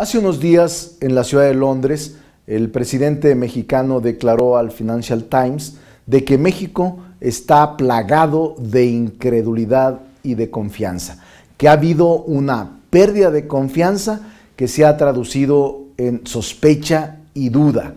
Hace unos días, en la ciudad de Londres, el presidente mexicano declaró al Financial Times de que México está plagado de incredulidad y de confianza, que ha habido una pérdida de confianza que se ha traducido en sospecha y duda.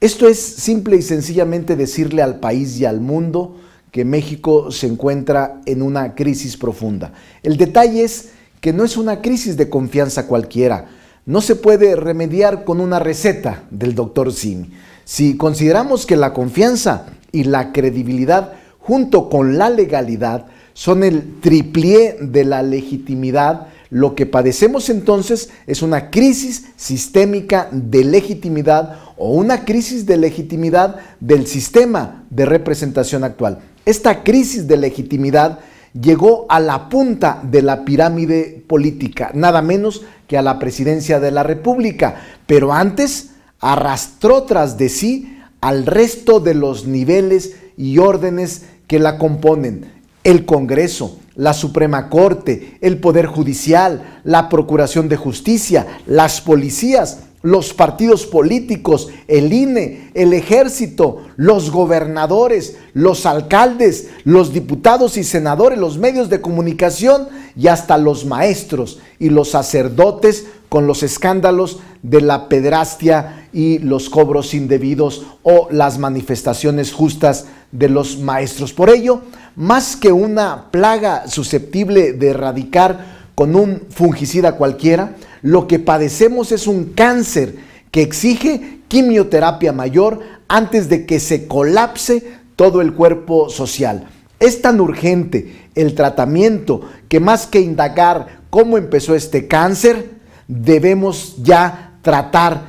Esto es simple y sencillamente decirle al país y al mundo que México se encuentra en una crisis profunda. El detalle es que no es una crisis de confianza cualquiera, no se puede remediar con una receta del doctor Simi. Si consideramos que la confianza y la credibilidad junto con la legalidad son el triplié de la legitimidad, lo que padecemos entonces es una crisis sistémica de legitimidad o una crisis de legitimidad del sistema de representación actual. Esta crisis de legitimidad llegó a la punta de la pirámide política, nada menos que a la presidencia de la República, pero antes arrastró tras de sí al resto de los niveles y órdenes que la componen, el Congreso, la Suprema Corte, el Poder Judicial, la Procuración de Justicia, las policías, los partidos políticos, el INE, el ejército, los gobernadores, los alcaldes, los diputados y senadores, los medios de comunicación y hasta los maestros y los sacerdotes con los escándalos de la pedrastia y los cobros indebidos o las manifestaciones justas de los maestros. Por ello, más que una plaga susceptible de erradicar con un fungicida cualquiera, lo que padecemos es un cáncer que exige quimioterapia mayor antes de que se colapse todo el cuerpo social. Es tan urgente el tratamiento que más que indagar cómo empezó este cáncer, debemos ya tratar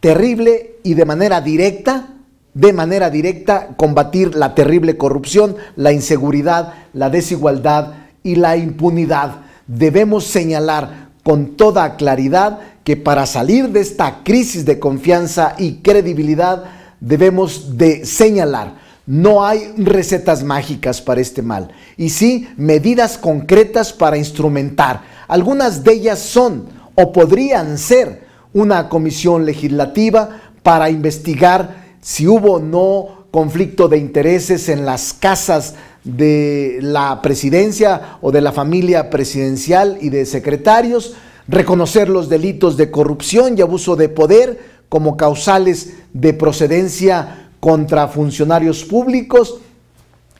terrible y de manera directa, de manera directa, combatir la terrible corrupción, la inseguridad, la desigualdad y la impunidad. Debemos señalar con toda claridad que para salir de esta crisis de confianza y credibilidad debemos de señalar no hay recetas mágicas para este mal y sí medidas concretas para instrumentar. Algunas de ellas son o podrían ser una comisión legislativa para investigar si hubo o no conflicto de intereses en las casas de la presidencia o de la familia presidencial y de secretarios, reconocer los delitos de corrupción y abuso de poder como causales de procedencia contra funcionarios públicos,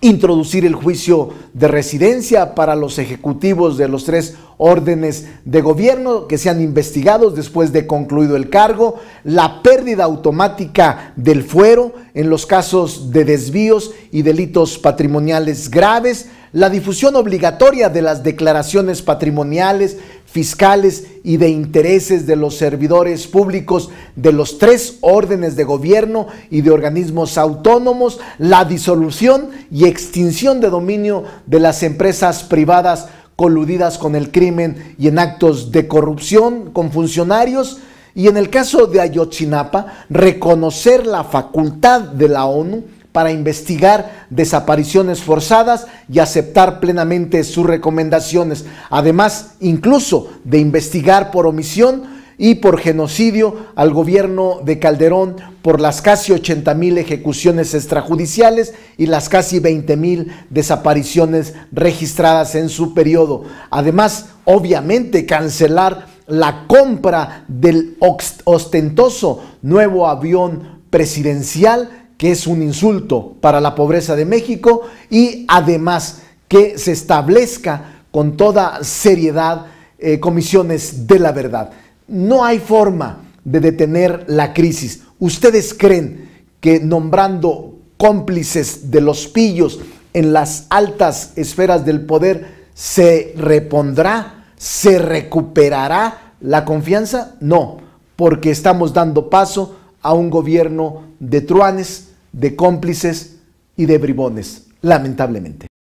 introducir el juicio de residencia para los ejecutivos de los tres órdenes de gobierno que sean investigados después de concluido el cargo, la pérdida automática del fuero en los casos de desvíos y delitos patrimoniales graves, la difusión obligatoria de las declaraciones patrimoniales, fiscales y de intereses de los servidores públicos de los tres órdenes de gobierno y de organismos autónomos, la disolución y extinción de dominio de las empresas privadas coludidas con el crimen y en actos de corrupción con funcionarios, y en el caso de Ayotzinapa, reconocer la facultad de la ONU para investigar desapariciones forzadas y aceptar plenamente sus recomendaciones, además incluso de investigar por omisión y por genocidio al gobierno de Calderón por las casi 80 mil ejecuciones extrajudiciales y las casi 20 mil desapariciones registradas en su periodo. Además, obviamente, cancelar la compra del ostentoso nuevo avión presidencial que es un insulto para la pobreza de México y además que se establezca con toda seriedad eh, comisiones de la verdad. No hay forma de detener la crisis. ¿Ustedes creen que nombrando cómplices de los pillos en las altas esferas del poder se repondrá, se recuperará la confianza? No, porque estamos dando paso a un gobierno de truanes de cómplices y de bribones, lamentablemente.